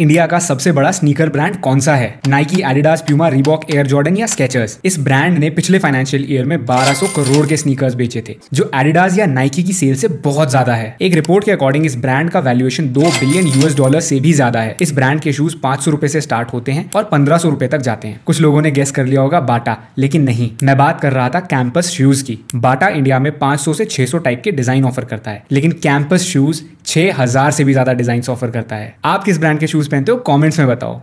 India का सबसे बड़ा स्नीकर ब्रांड कौन सा है Nike Adidas Puma Reebok Air Jordan या स्केचर्स इस ब्रांड ने पिछले फाइनेंशियल ईयर में 1200 करोड़ के स्नीकर्स बेचे थे जो एडिडास या नाइकी की सेल से बहुत ज्यादा है एक रिपोर्ट के अकॉर्डिंग इस ब्रांड का वैल्यूएशन दो बिलियन यूएस डॉलर से भी ज्यादा है इस ब्रांड के शूज पांच सौ से स्टार्ट होते हैं और पंद्रह सौ तक जाते हैं कुछ लोगों ने गेस कर लिया होगा बाटा लेकिन नहीं मैं बात कर रहा था कैंपस शूज की बाटा इंडिया में पांच से छह टाइप के डिजाइन ऑफर करता है लेकिन कैंपस शूज छः हज़ार से भी ज़्यादा डिज़ाइन ऑफर करता है आप किस ब्रांड के शूज़ पहनते हो कॉमेंट्स में बताओ